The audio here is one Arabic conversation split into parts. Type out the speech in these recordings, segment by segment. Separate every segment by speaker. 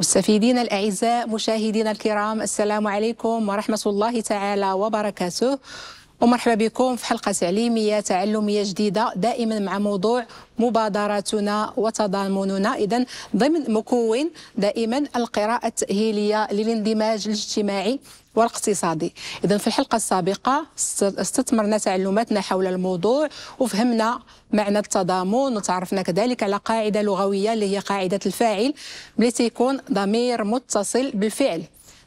Speaker 1: مستفيدين الأعزاء مشاهدينا الكرام السلام عليكم ورحمة الله تعالى وبركاته ومرحبا بكم في حلقة تعليمية تعلمية جديدة دائما مع موضوع مبادراتنا وتضامننا إذا ضمن مكون دائما القراءة التأهيلية للاندماج الاجتماعي والاقتصادي إذا في الحلقة السابقة استثمرنا تعلماتنا حول الموضوع وفهمنا معنى التضامن وتعرفنا كذلك على قاعدة لغوية اللي هي قاعدة الفاعل ملي تيكون ضمير متصل بالفعل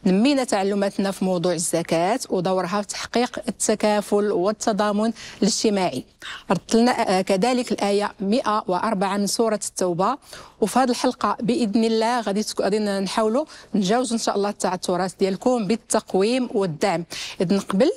Speaker 1: نمينا تعلماتنا في موضوع الزكاة ودورها في تحقيق التكافل والتضامن الاجتماعي ردت لنا آه، كذلك الآية 104 من سورة التوبة وفي هذه الحلقة بإذن الله غادي غادي نحاولوا نجاوزوا إن شاء الله التعثرات ديالكم بالتقويم والدعم إذن قبل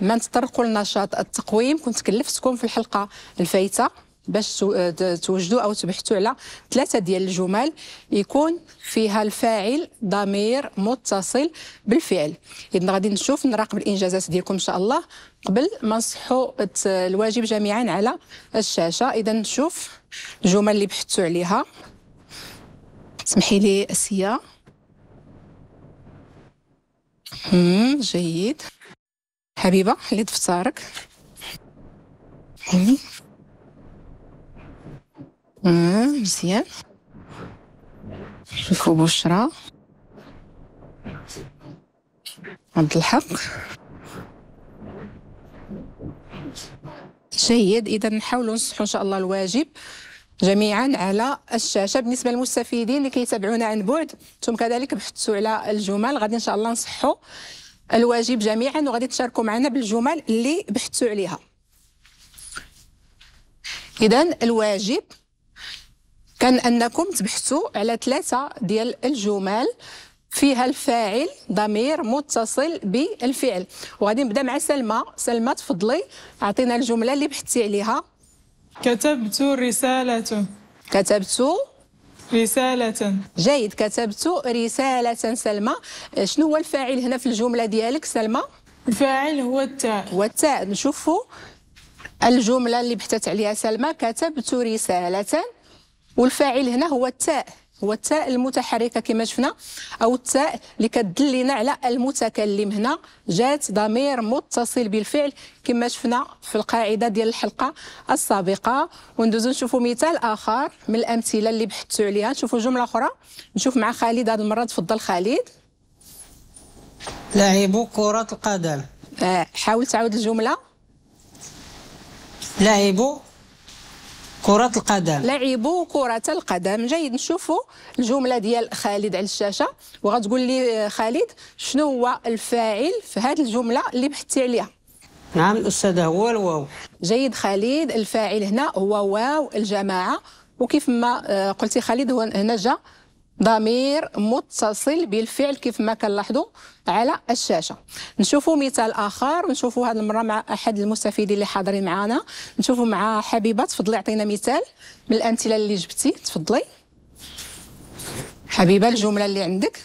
Speaker 1: ما نتطرقوا لنشاط التقويم كنت كلفتكم في الحلقة الفايتة باش آه، توجدوا او تبحثوا على ثلاثه ديال الجمل يكون فيها الفاعل ضمير متصل بالفعل اذا غادي نشوف نراقب الانجازات ديالكم ان شاء الله قبل ما نصحوا الواجب جميعا على الشاشه اذا نشوف الجمل اللي بحثتوا عليها سمحي لي اسيا جيد حبيبه حلي دفترك مزيان شوفوا بشرى عبد الحق جيد اذا نحاولوا نصحوا ان شاء الله الواجب جميعا على الشاشه بالنسبه للمستفيدين اللي كيتابعونا عن بعد انتم كذلك بحثوا على الجمل غادي ان شاء الله نصحوا الواجب جميعا وغادي تشاركوا معنا بالجمل اللي بحثوا عليها اذا الواجب كان انكم تبحثوا على ثلاثه ديال الجمل فيها الفاعل ضمير متصل بالفعل وغادي نبدا مع سلمى سلمى تفضلي اعطينا الجمله اللي بحثتي عليها
Speaker 2: كتبت رساله
Speaker 1: كتبت رسالة جيد كتبت رسالة سلمى شنو هو الفاعل هنا في الجملة ديالك سلمى؟ الفاعل هو التاء هو التاء نشوفوا الجملة اللي بحثت عليها سلمى كتبت رسالة والفاعل هنا هو التاء هو التاء المتحركه كما شفنا او التاء اللي كتدل على المتكلم هنا جات ضمير متصل بالفعل كما شفنا في القاعده ديال الحلقه السابقه وندوزو نشوفوا مثال اخر من الامثله اللي بحثتوا عليها نشوفوا جمله اخرى نشوف مع خالد هذه المره تفضل خالد
Speaker 2: لاعبو كره القدم
Speaker 1: آه حاول تعاود الجمله لاعبو
Speaker 2: كرة القدم
Speaker 1: لعبوا كرة القدم جيد نشوفوا الجملة ديال خالد على الشاشة وغتقول لي آه، خالد شنو هو الفاعل في هذه الجملة اللي بحثتي عليها
Speaker 2: نعم الأستاذة هو الواو
Speaker 1: جيد خالد الفاعل هنا هو واو الجماعة وكيف ما آه، قلتي خالد هو هنا جا ضمير متصل بالفعل كيف ما كنلاحظوا على الشاشه نشوفوا مثال اخر ونشوفوا هذه المره مع احد المستفيدين اللي حاضرين معنا نشوفوا مع حبيبه تفضلي اعطينا مثال من الامثله اللي جبتي تفضلي حبيبه الجمله اللي عندك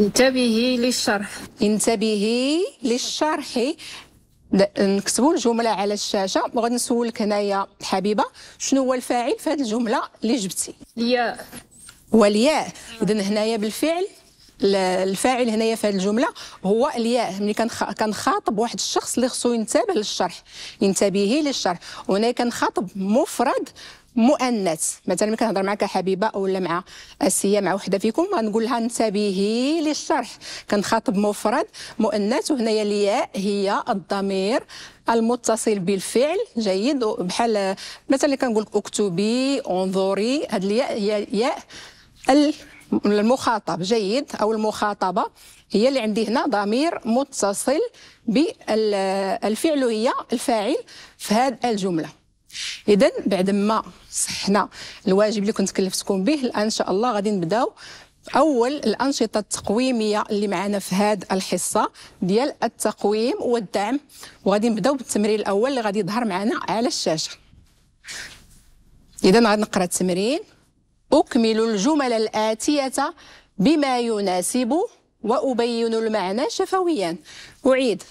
Speaker 1: انتبهي للشرح انتبهي للشرح نكتبوا الجمله على الشاشه وغادي نسولك هنايا حبيبه شنو هو الفاعل في هذه الجمله اللي جبتي والياء اذا هنايا بالفعل الفاعل هنايا في هذه الجمله هو الياء ملي كنخاطب واحد الشخص اللي خصو ينتبه للشرح ينتبهي للشرح وهنا كنخاطب مفرد مؤنث مثلا ملي كنهضر معك حبيبه ولا مع اسيه مع وحده فيكم غنقول لها انتبهي للشرح كنخاطب مفرد مؤنث وهنايا الياء هي الضمير المتصل بالفعل جيد بحال مثلا كنقول اكتبي انظري هاد الياء هي ياء المخاطب جيد او المخاطبه هي اللي عندي هنا ضمير متصل بالفعليه الفاعل في هذه الجمله اذا بعد ما صحنا الواجب اللي كنت كلفتكم به الان ان شاء الله غادي نبداو اول الانشطه التقويميه اللي معنا في هذه الحصه ديال التقويم والدعم وغادي نبداو بالتمرين الاول اللي غادي يظهر معنا على الشاشه اذا غنقرا التمرين أكمل الجمل الآتية بما يناسب وأبين المعنى شفويا أعيد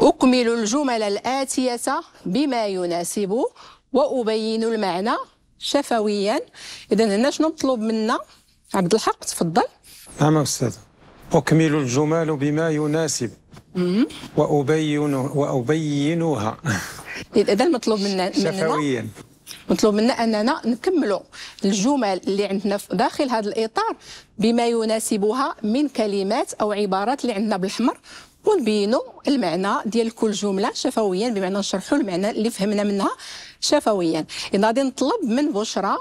Speaker 1: أكمل الجمل الآتية بما يناسب وأبين المعنى شفويا إذا هنا شنو مطلوب منا عبد الحق تفضل
Speaker 3: نعم أستاذ أكمل الجمل بما يناسب وأبين وأبينها
Speaker 1: إذا المطلوب منا شفويا مطلوب منا اننا نكملوا الجمل اللي عندنا داخل هذا الاطار بما يناسبها من كلمات او عبارات اللي عندنا بالاحمر ونبينوا المعنى ديال كل جمله شفويا بمعنى نشرحوا المعنى اللي فهمنا منها شفويا اذا غادي نطلب من بشرى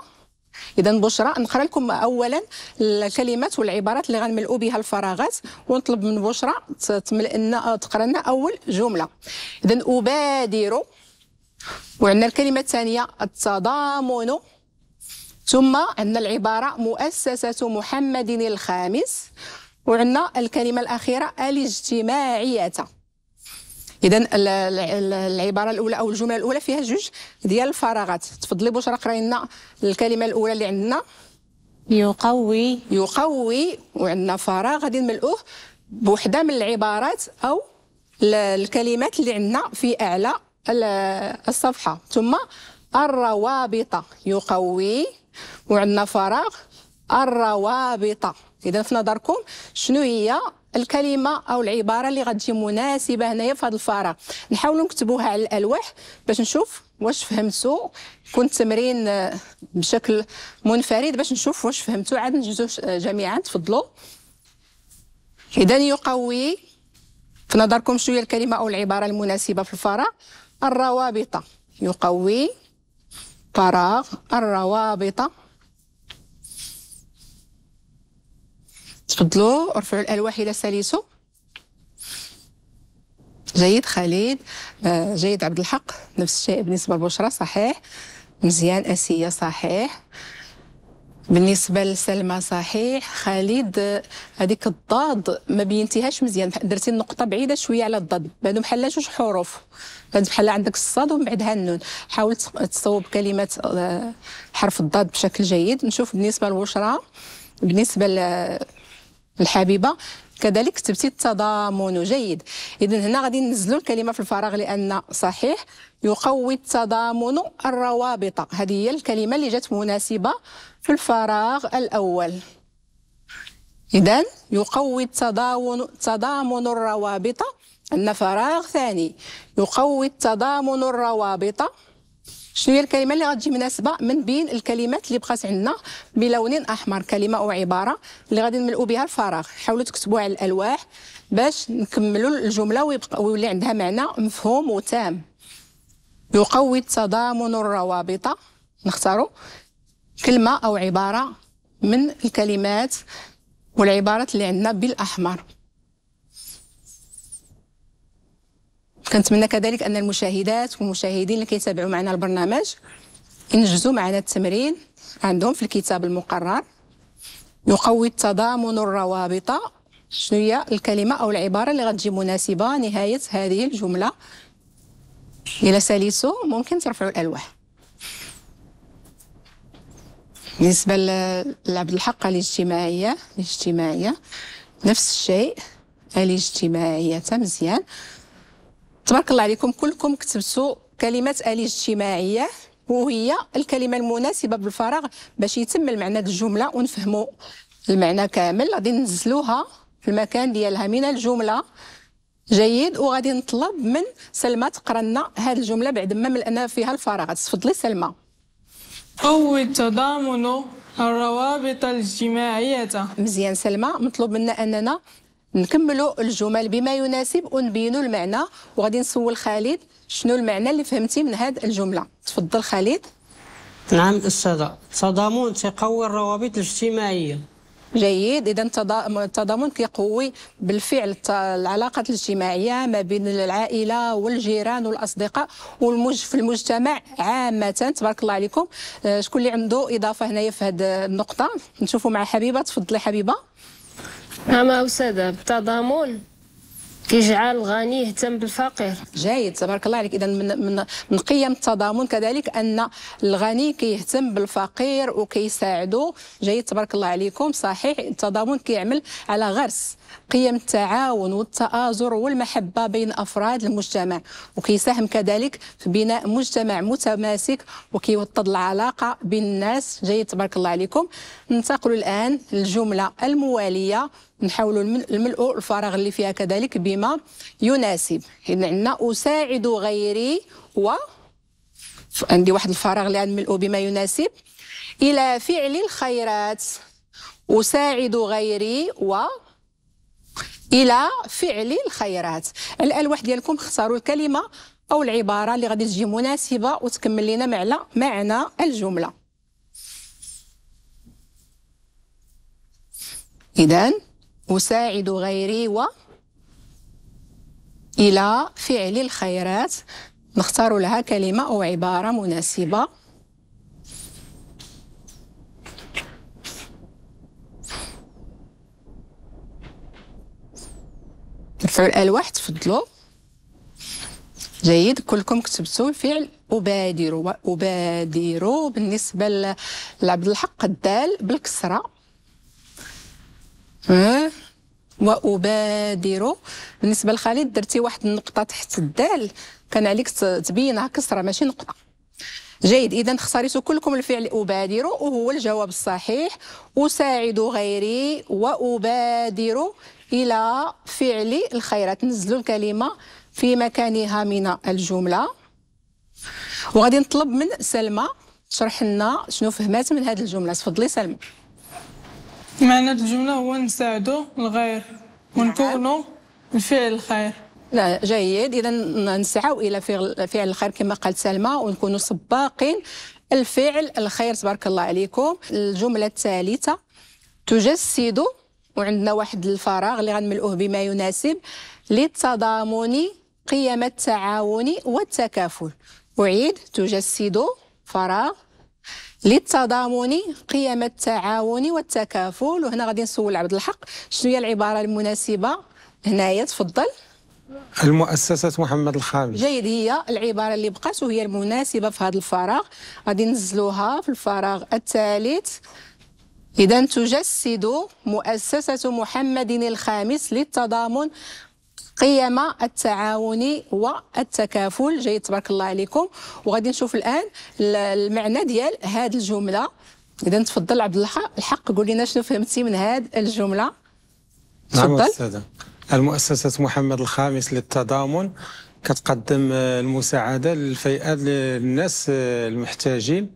Speaker 1: اذا بشرى نقرا لكم اولا الكلمات والعبارات اللي غنملؤوا بها الفراغات ونطلب من بشرى تملئ لنا تقرا لنا اول جمله اذا ابادر وعندنا الكلمة الثانية التضامن ثم عندنا العبارة مؤسسة محمد الخامس وعندنا الكلمة الأخيرة الاجتماعية إذا العبارة الأولى أو الجملة الأولى فيها جوج ديال الفراغات تفضلي بشرى قراي لنا الكلمة الأولى اللي عندنا يقوي يقوي وعندنا فراغ غادي نملؤوه بوحدة من العبارات أو الكلمات اللي عندنا في أعلى الصفحة ثم الروابط يقوي وعندنا فراغ الروابط إذا في نظركم شنو هي الكلمه او العباره اللي غتجي مناسبه هنايا في هذا الفراغ نحاول نكتبوها على الالواح باش نشوف واش فهمتوا كنت تمرين بشكل منفرد باش نشوف واش فهمتوا عاد نجزو جميعا تفضلوا اذا يقوي في نظركم هي الكلمه او العباره المناسبه في الفراغ الروابط يقوي فراغ الروابط تفضلوا ارفعوا الالواح الى ساليسو جيد خالد آه جيد عبد الحق نفس الشيء بالنسبه لبشرى صحيح مزيان اسيه صحيح بالنسبه لسلمى صحيح خالد هذيك الضاد ما بينتهاش مزيان درتي النقطه بعيده شويه على الضاد بانوا بحال جوج حروف كانت بحال عندك الصاد ومن بعدها النون حاول تصوب كلمات آه، حرف الضاد بشكل جيد نشوف بالنسبه للبشرى بالنسبه للحبيبه كذلك كتبتي التضامن جيد اذا هنا غادي ننزلوا الكلمه في الفراغ لان صحيح يقوي التضامن الروابط هذه هي الكلمه اللي جات مناسبه في الفراغ الاول اذا يقوي التضامن تضامن الروابط ان فراغ ثاني يقوي التضامن الروابط شنو هي الكلمه اللي غتجي مناسبه من بين الكلمات اللي بقات عندنا بلونين احمر كلمه او عباره اللي غادي نملؤوا بها الفراغ حاولوا تكتبوا على الالواح باش نكملوا الجمله ويبقى ويولي عندها معنى مفهوم وتام يقوي التضامن الروابط نختاروا كلمه او عباره من الكلمات والعبارات اللي عندنا بالاحمر كنتمنى كذلك ان المشاهدات والمشاهدين اللي كيتابعوا معنا البرنامج ينجزوا معنا التمرين عندهم في الكتاب المقرر يقوي التضامن الروابط شنو هي الكلمه او العباره اللي غتجي مناسبه نهايه هذه الجمله الى ساليسو ممكن ترفعوا الالواح بالنسبه لعبد الحق الاجتماعيه الاجتماعيه نفس الشيء الاجتماعيه مزيان تبارك الله عليكم كلكم كتبتوا كلمات آلية اجتماعية وهي الكلمة المناسبة بالفراغ باش يتم المعنى ديال الجملة ونفهموا المعنى كامل غادي ننزلوها في المكان ديالها من الجملة جيد وغادي نطلب من سلمى تقرا لنا هذه الجملة بعد ما ملأنا فيها الفراغ تفضلي سلمى قوي التضامن الروابط الاجتماعية مزيان سلمى مطلوب منا أننا نكملوا الجمل بما يناسب ونبينوا المعنى وغادي نسول خالد شنو المعنى اللي فهمتي من هذه الجمله تفضل خالد
Speaker 2: نعم استاذه تضامن تقوي الروابط الاجتماعيه
Speaker 1: جيد اذا التضامن كيقوي بالفعل العلاقات الاجتماعيه ما بين العائله والجيران والاصدقاء والمج في المجتمع عامه تبارك الله عليكم آه، شكون اللي عنده اضافه هنايا في هذه النقطه نشوفوا مع حبيبه تفضلي حبيبه أما أستاذة التضامن يجعل الغني يهتم بالفقير جيد تبارك الله عليك اذا من من من قيم التضامن كذلك ان الغني كيهتم بالفقير وكيساعده جيد تبارك الله عليكم صحيح التضامن كيعمل على غرس قيم التعاون والتآزر والمحبة بين أفراد المجتمع وكيساهم كذلك في بناء مجتمع متماسك وكيوطد العلاقة بين الناس جيد تبارك الله عليكم ننتقل الآن للجملة الموالية نحاولوا نملؤوا الفراغ اللي فيها كذلك بما يناسب إذن عندنا أساعد غيري و عندي واحد الفراغ اللي نملؤه بما يناسب إلى فعل الخيرات أساعد غيري و الى فعل الخيرات الالواح ديالكم اختاروا الكلمه او العباره اللي غادي تجي مناسبه وتكمل لنا معنى معنى الجمله اذا اساعد غيري و الى فعل الخيرات نختار لها كلمه او عباره مناسبه مفعول الواح تفضلوا جيد كلكم كتبتوا الفعل أبادر أبادر بالنسبة لعبد الحق الدال بالكسرة وأبادر بالنسبة لخالد درتي واحد النقطة تحت الدال كان عليك تبينها كسرة ماشي نقطة جيد إذا اختاريتوا كلكم الفعل أبادر وهو الجواب الصحيح أساعد غيري وأبادر إلى فعل الخيرات نزلوا الكلمة في مكانها من الجملة وغادي نطلب من سلمى تشرح لنا شنو فهمات من هذه الجملة تفضلي سلمى
Speaker 2: معنى الجملة هو نساعدو الغير ونكونوا نعم. الفعل الخير
Speaker 1: لا جيد اذا نسعوا الى فعل الخير كما قالت سلمى ونكونوا سباقين الفعل الخير تبارك الله عليكم الجمله الثالثه تجسد وعندنا واحد الفراغ اللي غنملؤوه بما يناسب للتضامن قيم التعاون والتكافل أعيد تجسد فراغ للتضامن قيم التعاون والتكافل وهنا غادي نسول عبد الحق شنو هي العباره المناسبه هنايا تفضل
Speaker 3: المؤسسة محمد الخامس
Speaker 1: جيد هي العبارة اللي بقات وهي المناسبة في هذا الفراغ غادي نزلوها في الفراغ الثالث إذا تجسد مؤسسة محمد الخامس للتضامن قيم التعاون والتكافل جيد تبارك الله عليكم وغادي نشوف الآن المعنى ديال هذه الجملة إذا تفضل عبد الحق قول لنا شنو فهمتي من هذه الجملة
Speaker 3: نعم، تفضل نعم أستاذة المؤسسة محمد الخامس للتضامن كتقدم المساعدة للفئات للناس المحتاجين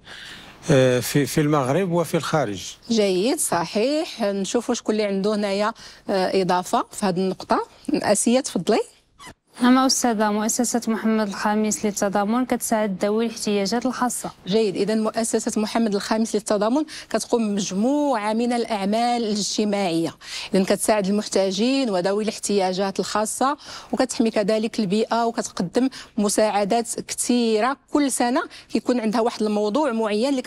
Speaker 3: آه، في في المغرب وفي الخارج
Speaker 1: جيد صحيح نشوفوا شكون اللي عنده هنايا آه، اضافه في هذه النقطه اسيه
Speaker 4: تفضلي نعم أستاذة مؤسسة محمد الخامس للتضامن كتساعد ذوي
Speaker 1: الاحتياجات الخاصة جيد إذا مؤسسة محمد الخامس للتضامن كتقوم بمجموعة من الأعمال الاجتماعية إذا كتساعد المحتاجين وذوي الاحتياجات الخاصة وكتحمي كذلك البيئة وكتقدم مساعدات كثيرة كل سنة كيكون عندها واحد الموضوع معين اللي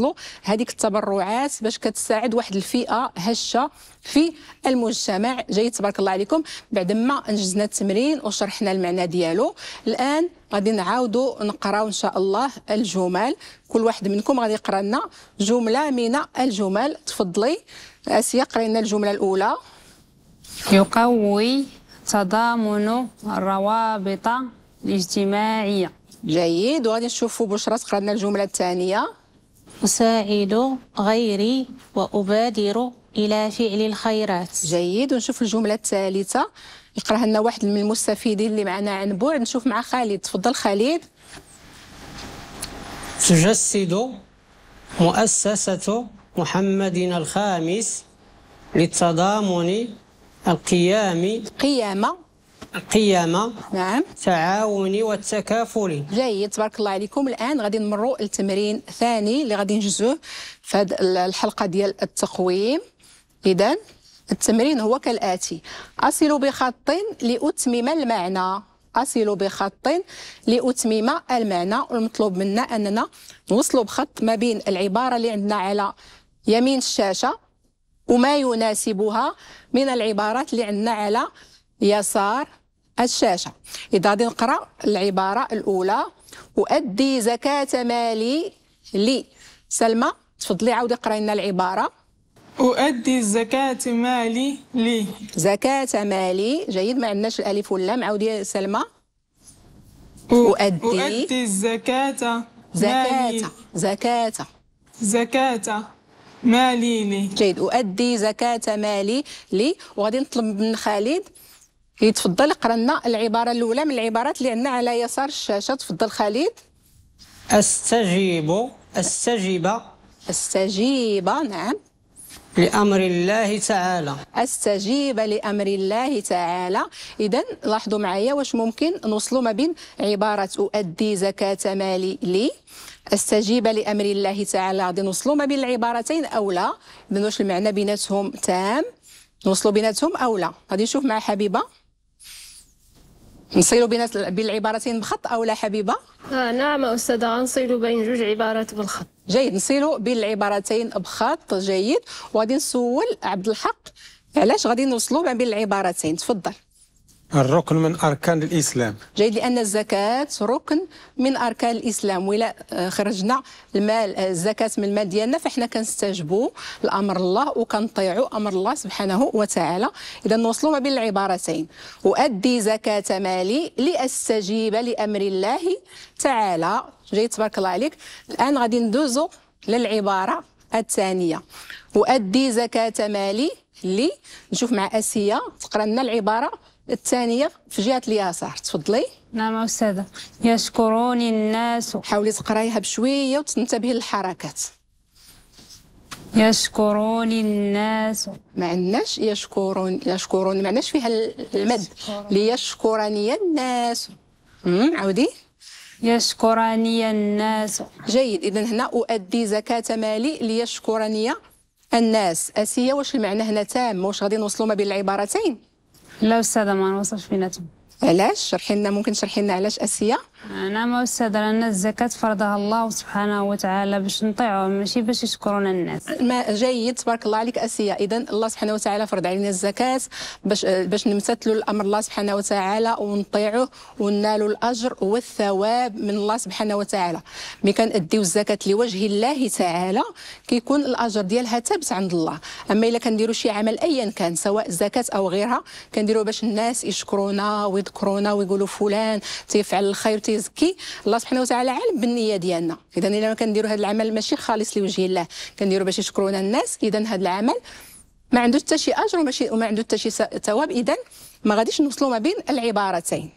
Speaker 1: له هذيك التبرعات باش كتساعد واحد الفئة هشة في المجتمع جيد تبارك الله عليكم بعد ما أنجزنا التمرين وشرح شرحنا المعنى ديالو الان غادي نعاودوا نقراو ان شاء الله الجمل كل واحد منكم غادي يقرا لنا جمله من الجمل تفضلي اسيا قرينا الجمله الاولى يقوي
Speaker 4: تضامن الروابط الاجتماعيه جيد وغادي نشوفوا
Speaker 1: بشرى تقرا لنا الجمله الثانيه
Speaker 4: أساعد غيري
Speaker 1: وأبادر إلى فعل الخيرات جيد ونشوف الجملة الثالثة نقراها لنا واحد من المستفيدين اللي معنا عن بعد نشوف مع خالد تفضل خالد
Speaker 2: تجسد مؤسسة محمد الخامس للتضامن القيامي قيامة القيامة نعم التعاوني والتكافل
Speaker 1: جيد تبارك الله عليكم الآن غادي نمروا التمرين الثاني اللي غادي نجزوه في الحلقة ديال التقويم إذا التمرين هو كالآتي أصل بخط لأتمم المعنى أصل بخط لأتمم المعنى المطلوب منا أننا نوصلوا بخط ما بين العبارة اللي عندنا على يمين الشاشة وما يناسبها من العبارات اللي عندنا على يسار الشاشة إذا غادي نقرأ العبارة الأولى أؤدي زكاة مالي لي سلمى تفضلي عاودي قراي لنا العبارة أؤدي زكاة مالي لي زكاة مالي جيد ما عندناش الألف واللام عاودي سلمى
Speaker 2: أؤدي أؤدي الزكاة
Speaker 1: زكاة زكاة زكاة مالي لي جيد أؤدي زكاة مالي لي وغادي نطلب من خالد يتفضل يقرا لنا العبارة الأولى من العبارات اللي عندنا على يسار الشاشة تفضل خالد
Speaker 2: أستجيب أستجيب
Speaker 1: أستجيب نعم
Speaker 2: لأمر الله تعالى
Speaker 1: استجيب لأمر الله تعالى إذا لاحظوا معايا واش ممكن نوصلوا ما بين عبارة أؤدي زكاة مالي لي استجيب لأمر الله تعالى غادي نوصلوا ما بين العبارتين أو لا واش المعنى بيناتهم تام نوصلوا بيناتهم أو لا غادي نشوف مع حبيبة نصيلوا بين العبارتين بخط او لا حبيبه آه نعم استاذه غنصيلوا بين جوج عبارات بالخط جيد نصيلوا بين العبارتين بخط جيد وغادي نسول عبد الحق علاش غادي نوصلوا بين العبارتين تفضل
Speaker 3: الركن من أركان الإسلام
Speaker 1: جيد لأن الزكاة ركن من أركان الإسلام ولا آه، خرجنا المال آه، الزكاة من المال ديالنا فإحنا كنستجبوا لأمر الله وكنطيعوا أمر الله سبحانه وتعالى إذا نوصلوا ما بين العبارتين أؤدي زكاة مالي لأستجيب لأمر الله تعالى جيد تبارك الله عليك الآن غادي ندوزو للعبارة الثانية أؤدي زكاة مالي لي نشوف مع آسيا تقرأ لنا العبارة الثانيه في جهه اليسار تفضلي نعم استاذه يشكروني الناس حاولي تقرايها بشويه وتنتبهي للحركات يشكروني الناس ما عندناش يشكرون يشكرون ما عندناش فيها المد ليشكرني الناس عاودي يشكرني الناس جيد اذا هنا اؤدي زكاه مالي ليشكرني الناس اسيه واش المعنى هنا تام واش غادي نوصلوا ما بين العبارتين لا استاذه ما نوصلش فينا علاش شرحي
Speaker 4: لنا ممكن تشرحي لنا علاش اسيا نعم استاذ لأن الزكاة
Speaker 1: فرضها الله سبحانه وتعالى باش نطيعوا ماشي باش يشكرونا الناس ما جيد تبارك الله عليك أسية إذا الله سبحانه وتعالى فرض علينا الزكاة باش باش نمتثلوا الأمر الله سبحانه وتعالى ونطيعوه وننالوا الأجر والثواب من الله سبحانه وتعالى مي كنديو الزكاة لوجه الله تعالى كيكون الأجر ديالها ثابت عند الله أما إلا كنديروا شي عمل أيا كان سواء الزكاة أو غيرها كنديروه باش الناس يشكرونا ويذكرونا ويقولوا فلان تيفعل الخير تي يزكي الله سبحانه وتعالى عالم بالنيه ديالنا اذا الا ما كنديروا هذا العمل ماشي خالص لوجه الله كنديروا باش يشكرونا الناس اذا هذا العمل ما عندوش حتى شي اجر وماشي وما عنده حتى شي ثواب اذا ما غاديش نوصلوا ما بين العبارتين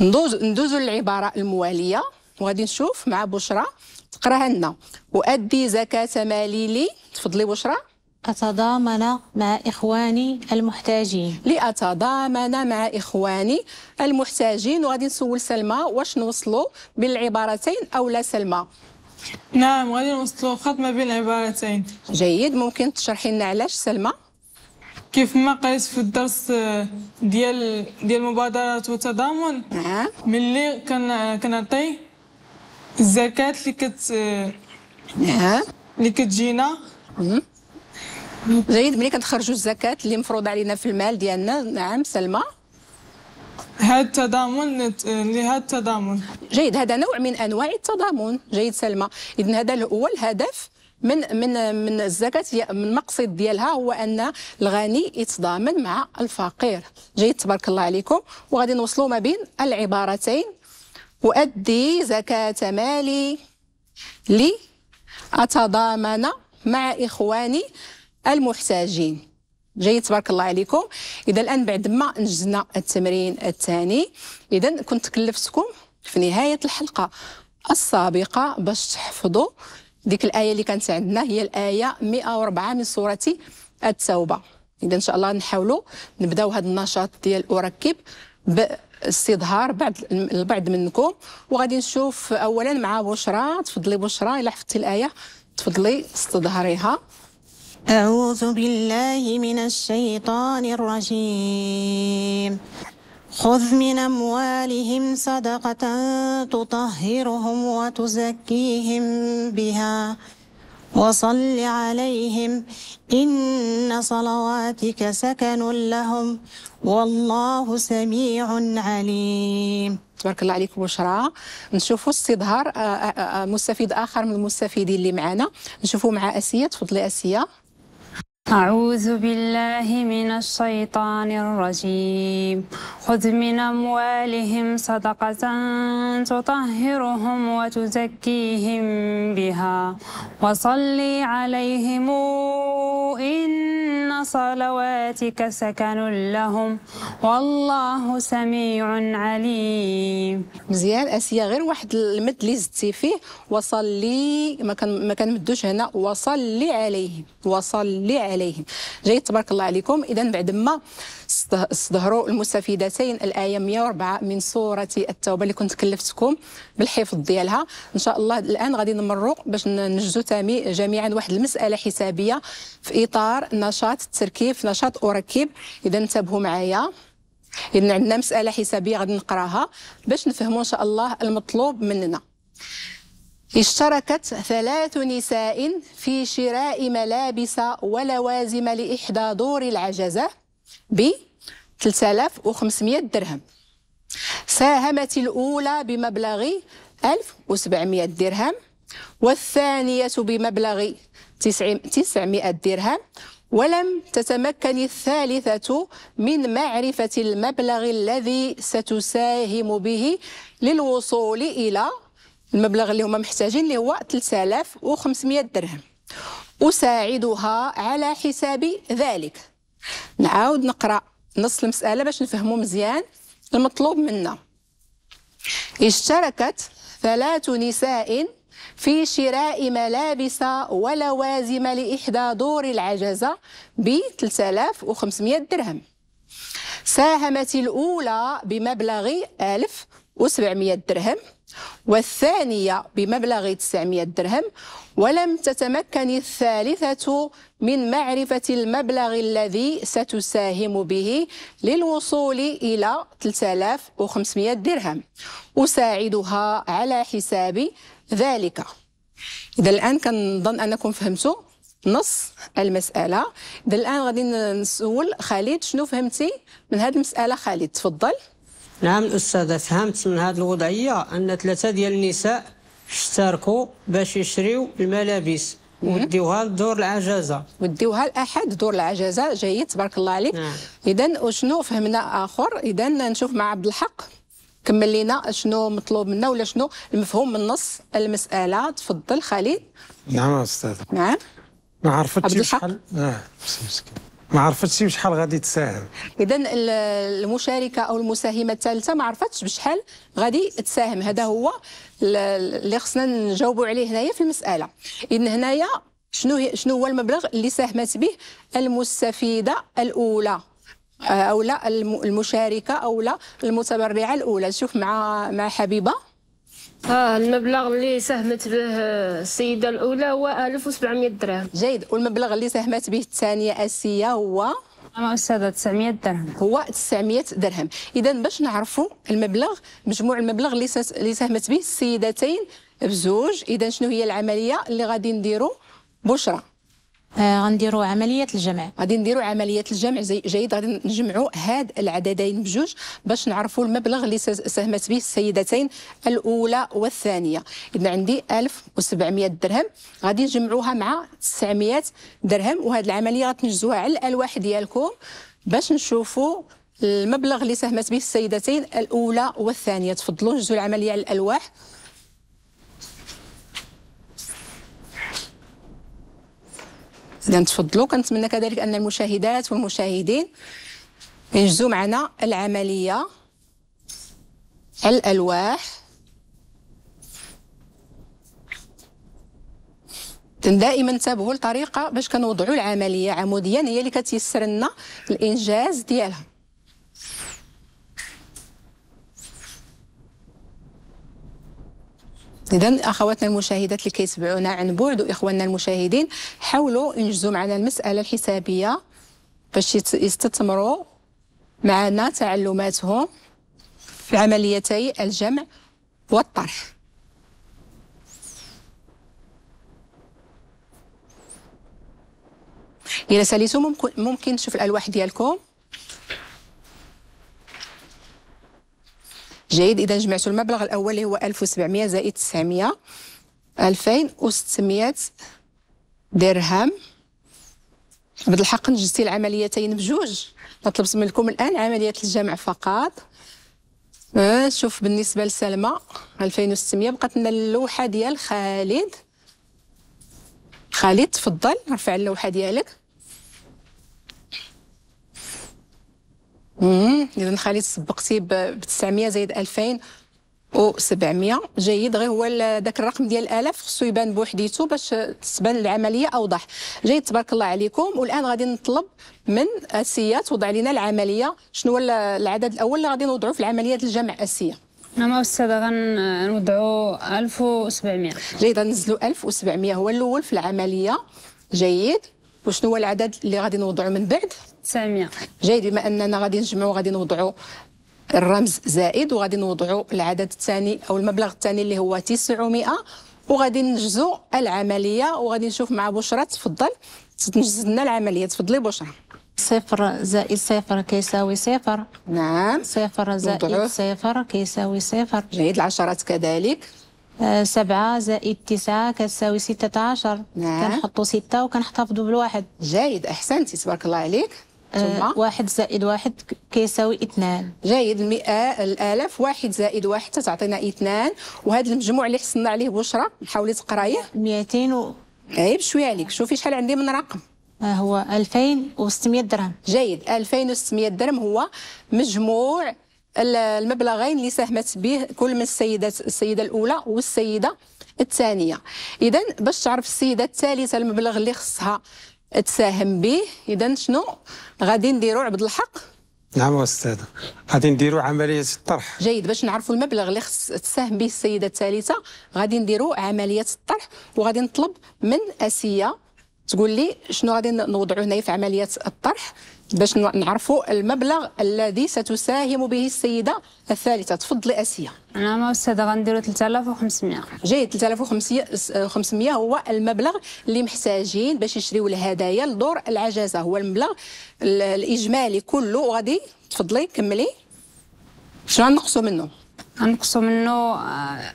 Speaker 1: ندوز ندوزوا للعباره المواليه وغادي نشوف مع بشرى تقراها لنا وادي زكاه مالي لي تفضلي بشرى أتضامن مع إخواني المحتاجين لأتضامن مع إخواني المحتاجين وغادي نسول سلمى واش نوصلوا بالعبارتين أو لا سلمى نعم غادي نوصلوا خط ما بين العبارتين جيد ممكن تشرحي لنا علاش سلمى
Speaker 2: كيف ما قريت في الدرس ديال ديال المبادرات والتضامن نعم ملي كنعطي الزكاة اللي كت نعم اللي كتجينا
Speaker 1: جيد ملي كنخرجوا الزكاه اللي مفروضه علينا في المال ديالنا نعم سلمى
Speaker 2: هذا التضامن لهذا التضامن
Speaker 1: جيد هذا نوع من انواع التضامن جيد سلمى اذا هذا هو الهدف من من من الزكاه من المقصد ديالها هو ان الغني يتضامن مع الفقير جيد تبارك الله عليكم وغادي نوصلوا ما بين العبارتين أؤدي زكاة مالي لأتضامن مع إخواني المحتاجين جيد تبارك الله عليكم اذا الان بعد ما نجزنا التمرين الثاني اذا كنت كلفتكم في نهايه الحلقه السابقه باش تحفظوا ديك الايه اللي كانت عندنا هي الايه 104 من سوره التوبه اذا ان شاء الله نحاولوا نبداو هذا النشاط ديال اركب باستظهار بعض البعض منكم وغادي نشوف اولا مع بشرى تفضلي بشرى الا حفظتي الايه تفضلي استظهريها أعوذ بالله من الشيطان الرجيم
Speaker 4: خذ من أموالهم صدقة تطهرهم وتزكيهم بها وصل عليهم إن صلواتك سكن لهم والله
Speaker 1: سميع عليم تبارك الله عليكم بشرى نشوفوا استظهار آه، آه، آه، مستفيد آخر من المستفيدين اللي معنا نشوفوا مع أسية تفضلي أسية
Speaker 4: أعوذ بالله من الشيطان الرجيم خذ من أموالهم صدقة تطهرهم وتزكيهم بها وصلي عليهم إن صلواتك سكن لهم والله
Speaker 1: سميع عليم مزيان اسيا غير واحد المد اللي زدتي فيه وصلي ما كنمدوش هنا وصلي عليهم وصلي عليهم عليهم جيد تبارك الله عليكم اذا بعدما استظهروا المستفيدتين الايه 104 من سوره التوبه اللي كنت كلفتكم بالحفظ ديالها ان شاء الله الان غادي نمروا باش ننجزوا تامي جميعا واحد المساله حسابيه في اطار نشاط التركيب في نشاط أركيب اذا انتبهوا معايا إذا عندنا مسألة حسابية غادي نقراها باش نفهموا إن شاء الله المطلوب مننا اشتركت ثلاث نساء في شراء ملابس ولوازم لإحدى دور العجزة ب 3500 درهم ساهمت الأولى بمبلغ 1700 درهم والثانية بمبلغ 900 درهم ولم تتمكن الثالثة من معرفة المبلغ الذي ستساهم به للوصول إلى المبلغ اللي هما محتاجين اللي هو 3500 درهم أساعدها على حساب ذلك نعاود نقرأ نص المسألة باش نفهمو مزيان المطلوب منا اشتركت ثلاث نساء في شراء ملابس ولوازم لإحدى دور العجزة ب 3500 درهم ساهمت الأولى بمبلغ 1700 درهم والثانية بمبلغ 900 درهم ولم تتمكن الثالثة من معرفة المبلغ الذي ستساهم به للوصول إلى 3500 درهم أساعدها على حساب ذلك إذا الآن كنظن أنكم فهمتوا نص المسألة إذا الآن غادي نسول خالد شنو فهمتي من هذه المسألة خالد تفضل
Speaker 2: نعم الأستاذة فهمت من هذه الوضعية أن ثلاثة ديال النساء اشتركوا باش يشريو الملابس وديوها لدور العجزه
Speaker 1: وديوها لاحد دور العجزه جيد تبارك الله عليك نعم. اذا وشنو فهمنا اخر اذا نشوف مع عبد الحق كمل لينا شنو مطلوب منا ولا شنو المفهوم من نص المساله تفضل خالد
Speaker 3: نعم أستاذة نعم ما عرفتش شحال اه مسكين ما عرفتش بشحال غادي تساهم
Speaker 1: اذا المشاركه او المساهمه الثالثه ما عرفتش بشحال غادي تساهم هذا هو اللي خصنا نجاوبوا عليه هنايا في المساله اذا هنايا شنو شنو هو المبلغ اللي ساهمت به المستفيده الاولى آه، او لا المشاركه او لا المتبرعه الاولى شوف مع مع حبيبه المبلغ اللي ساهمت به السيده الاولى هو 1700 درهم جيد والمبلغ اللي ساهمت به الثانيه آسيا هو انا استاذه 900 درهم هو 900 درهم اذا باش نعرفوا المبلغ مجموع المبلغ اللي اللي ساهمت به السيدتين بزوج اذا شنو هي العمليه اللي غادي نديروا بشرى آه، غنديروا عمليه الجمع غادي نديروا عمليه الجمع زي جيد غادي نجمعوا هاد العددين بجوج باش نعرفوا المبلغ اللي ساهمت به السيدتين الاولى والثانيه اذا عندي 1700 درهم غادي نجمعوها مع 900 درهم وهاد العمليه غتنجزوها على الالواح ديالكم باش نشوفوا المبلغ اللي ساهمت به السيدتين الاولى والثانيه تفضلوا نجزوا العمليه على الالواح اذا تفضلوا كنتمنى كذلك ان المشاهدات والمشاهدين ينجزوا معنا العمليه الالواح دائما انتبهوا الطريقه باش كنوضعوا العمليه عموديا هي اللي كتيسر لنا الانجاز ديالها إذا أخواتنا المشاهدات اللي كيتبعونا عن بعد وإخواننا المشاهدين حاولوا ينجزوا معنا المسألة الحسابية باش يستثمروا معنا تعلماتهم في عمليتي الجمع والطرح إذا ساليتو ممكن, ممكن تشوف الألواح ديالكم جيد اذا جمعتوا المبلغ الاول اللي هو 1700 زائد 900 2600 درهم عبد الحق نجزتي العمليتين بجوج نطلب منكم الان عمليه الجمع فقط أه، شوف بالنسبه لسلمى 2600 بقات لنا اللوحه ديال خالد خالد تفضل رفع اللوحه ديالك اذا خالد سبقتي ب 900 زائد 2000 و 700 جيد غير هو ذاك الرقم ديال الالاف خصو يبان بوحديته باش تبان العمليه اوضح جيد تبارك الله عليكم والان غادي نطلب من اسيا توضع لنا العمليه شنو هو العدد الاول اللي غادي نوضعه في العمليه الجمع اسيا نعم
Speaker 4: استاذه غنوضعوا 1700
Speaker 1: جيد غنزلوا 1700 هو الاول في العمليه جيد وشنو هو العدد اللي غادي نوضعه من بعد ساميه جيد بما اننا غادي نجمعوا غادي نوضعوا الرمز زائد وغادي نوضعوا العدد الثاني او المبلغ الثاني اللي هو 900 وغادي ننجزوا العمليه وغادي نشوف مع بشرى تفضل تنجز لنا العمليه تفضلي بشرى صفر زائد صفر كيساوي صفر نعم صفر زائد صفر كيساوي صفر جيد العشرات كذلك آه، سبعة زائد تسعة كتساوي ستة عشر نعم كنحطو ستة وكنحتفظو بالواحد جيد أحسنتي تبارك الله عليك آه، واحد زائد واحد كيساوي اثنان جيد المئة الالف واحد زائد واحد تعطينا اثنان وهذا المجموع اللي حصلنا عليه بشرى حاولي تقرايه 200 و عيب شويه عليك شوفي شحال عندي من رقم آه، هو 2600 درهم جيد 2600 درهم هو مجموع المبلغين اللي ساهمت به كل من السيدات السيده الاولى والسيده الثانيه اذا باش تعرف السيده الثالثه المبلغ اللي خصها تساهم به اذا شنو غادي نديرو عبد الحق
Speaker 3: نعم استاذ غادي نديرو عمليه الطرح
Speaker 1: جيد باش نعرفوا المبلغ اللي خص تساهم به السيده الثالثه غادي نديرو عمليه الطرح وغادي نطلب من اسيه تقول لي شنو غادي نوضعو هنايا في عمليه الطرح باش نعرفوا المبلغ الذي ستساهم به السيده الثالثه تفضلي اسيا انا ما استاذه غنديروا 3500 جيد 3500 هو المبلغ اللي محتاجين باش يشريو الهدايا لدور العجزه هو المبلغ الاجمالي كله غادي تفضلي كملي شنو غنقصوا منه غنقصوا منه آه،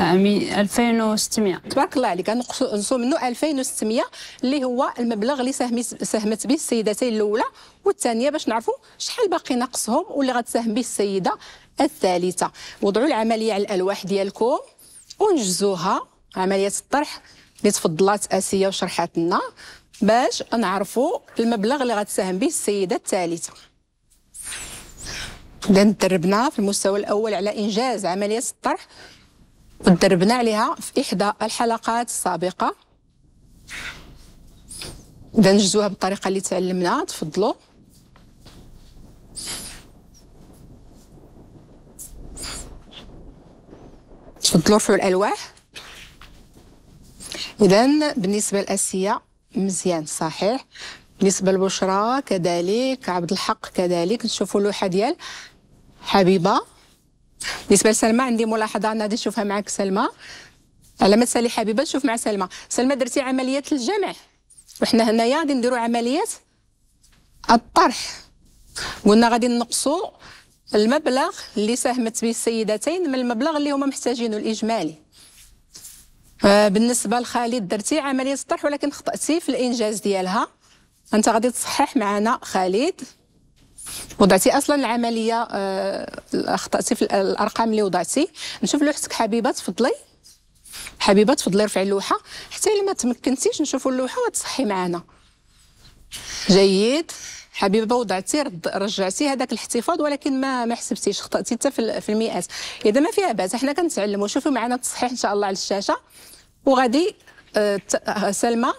Speaker 1: 2600 تبارك الله عليك غنقصوا منه 2600 اللي هو المبلغ اللي ساهمت به السيدتين الاولى والثانيه باش نعرفوا شحال باقي ناقصهم واللي غتساهم به السيده الثالثه وضعوا العمليه على الالواح ديالكم ونجزوها عمليه الطرح اللي تفضلات اسيه وشرحات لنا باش نعرفوا المبلغ اللي غتساهم به السيده الثالثه اذا دربنا في المستوى الاول على انجاز عمليه الطرح ودربنا عليها في إحدى الحلقات السابقة إذا نجزوها بالطريقة اللي تعلمناها تفضلوا تفضلوا رفعوا الألواح إذا بالنسبة لأسيا مزيان صحيح بالنسبة لبشرى كذلك عبد الحق كذلك نشوفوا اللوحة ديال حبيبة بالنسبه لسلمى عندي ملاحظه انا غادي نشوفها معك سلمى على ما تسالي حبيبه نشوف مع سلمى سلمى درتي عمليه الجمع وحنا هنايا غادي نديرو عمليه الطرح قلنا غادي نقصو المبلغ اللي ساهمت به السيدتين من المبلغ اللي هما محتاجينه الاجمالي آه بالنسبه لخالد درتي عمليه الطرح ولكن خطاتي في الانجاز ديالها انت غادي تصحح معنا خالد وضعتي اصلا العمليه آه، اخطاتي في الارقام اللي وضعتي نشوف لوحتك حبيبه تفضلي حبيبه تفضلي رفعي اللوحه حتى الا ما تمكنتيش نشوفوا اللوحه وتصحي معنا جيد حبيبه وضعتي رجعتي هذاك الاحتفاظ ولكن ما ما حسبتيش خطاتي حتى في المئات اذا ما فيها باس حنا كنتعلموا شوفوا معنا التصحيح ان شاء الله على الشاشه وغادي آه، آه، سلمى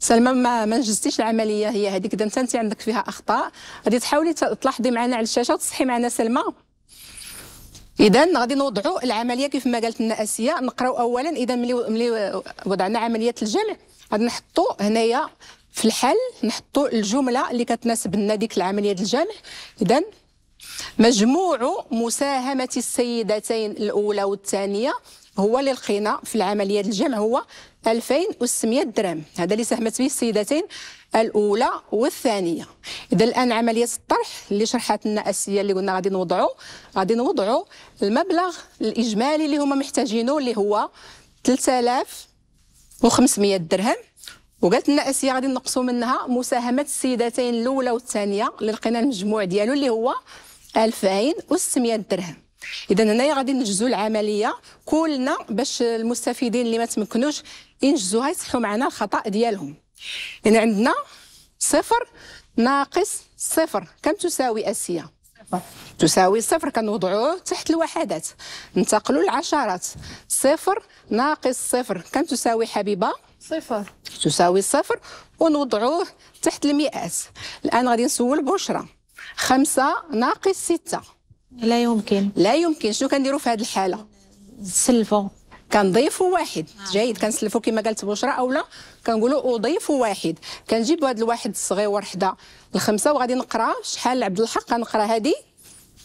Speaker 1: سلمى ما ما نجزتيش العمليه هي هذيك دابا انت عندك فيها اخطاء غادي تحاولي تلاحظي معنا على الشاشه وتصحي معنا سلمى اذا غادي نوضعوا العمليه كيف ما قالت لنا اسيا نقراو اولا اذا ملي ملي وضعنا عمليه الجمع غادي نحطوا هنايا في الحل نحطوا الجمله اللي كتناسب لنا ديك العمليه الجمع اذا مجموع مساهمه السيدتين الاولى والثانيه هو اللي لقينا في العمليه الجمع هو 2600 درهم هذا اللي ساهمت به السيدتين الاولى والثانيه اذا الان عمليه الطرح اللي شرحت لنا اسيا اللي قلنا غادي نوضعوا غادي نوضعوا المبلغ الاجمالي اللي هما محتاجينه اللي هو 3500 درهم وقالت لنا اسيا غادي نقصوا منها مساهمه السيدتين الاولى والثانيه اللي لقينا المجموع ديالو اللي هو 2600 درهم اذا هنايا غادي ننجزوا العمليه كلنا باش المستفيدين اللي ما تمكنوش ينجزوها يصحوا معنا الخطا ديالهم يعني عندنا صفر ناقص صفر كم تساوي اسيه صفر. تساوي صفر كنوضعوه تحت الوحدات ننتقلوا للعشرات صفر ناقص صفر كم تساوي حبيبه صفر تساوي صفر ونوضعوه تحت المئات الان غادي نسول بشرى خمسة ناقص ستة لا يمكن لا يمكن شنو كنديروا في هذه الحاله نسلفوا كنضيفوا واحد جيد كنسلفوا كما قالت بشرى اولا كنقولوا اضيفوا واحد كنجيبوا هذا الواحد الصغير وحده الخمسه وغادي نقرا شحال عبد الحق غنقرا هذه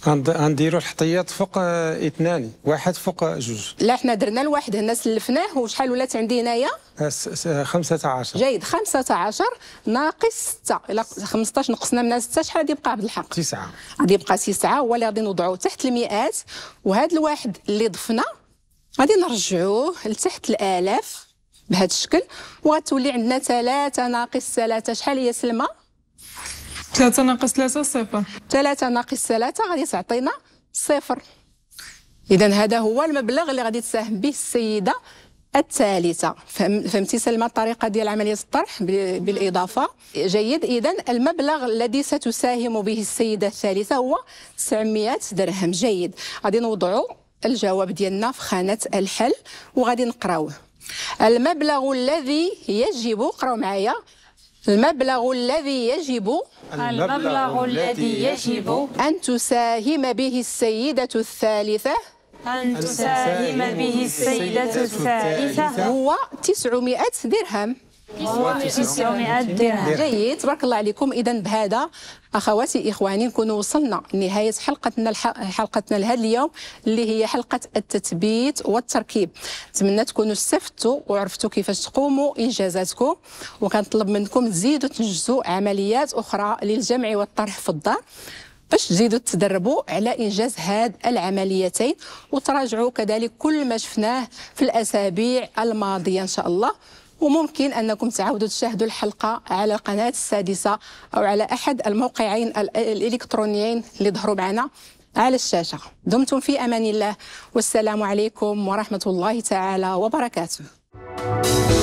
Speaker 3: غنديروا الحطيات فوق آه، اثنان واحد فوق جوج
Speaker 1: لا حنا درنا الواحد هنا سلفناه وشحال ولات عندي هنايا
Speaker 3: 15 آه، آه،
Speaker 1: جيد 15 ناقص 6 الا 15 نقصنا منها 6 شحال غادي يبقى عبد الحق 9 غادي يبقى 9 هو اللي غادي نوضعوه تحت المئات وهذا الواحد اللي ضفنا غادي نرجعوه لتحت الالاف بهذا الشكل وغتولي عندنا 3 ناقص 3 شحال هي سلمى 3 ناقص 3 صفر 3 ناقص 3 غادي تعطينا صفر اذا هذا هو المبلغ اللي غادي تساهم به السيده الثالثه فهمتي سلمى الطريقه ديال عمليه الطرح بالاضافه جيد اذا المبلغ الذي ستساهم به السيده الثالثه هو 900 درهم جيد غادي نوضعوا الجواب ديالنا في خانه الحل وغادي نقراوه المبلغ الذي يجب قراو معايا المبلغ الذي يجب المبلغ الذي يجب أن تساهم به السيدة الثالثة أن تساهم به السيدة الثالثة هو 900 درهم جيد تبارك الله عليكم اذا بهذا اخواتي اخواني نكونوا وصلنا لنهايه حلقتنا حلقتنا لهذا اليوم اللي هي حلقه التثبيت والتركيب نتمنى تكونوا استفدتوا وعرفتوا كيفاش تقوموا انجازاتكم وكنطلب منكم تزيدوا تنجزوا عمليات اخرى للجمع والطرح في الدار باش تزيدوا تدربوا على انجاز هاد العمليتين وتراجعوا كذلك كل ما شفناه في الاسابيع الماضيه ان شاء الله وممكن أنكم تعودوا تشاهدوا الحلقة على القناة السادسة أو على أحد الموقعين الإلكترونيين اللي ظهروا معنا على الشاشة دمتم في أمان الله والسلام عليكم ورحمة الله تعالى وبركاته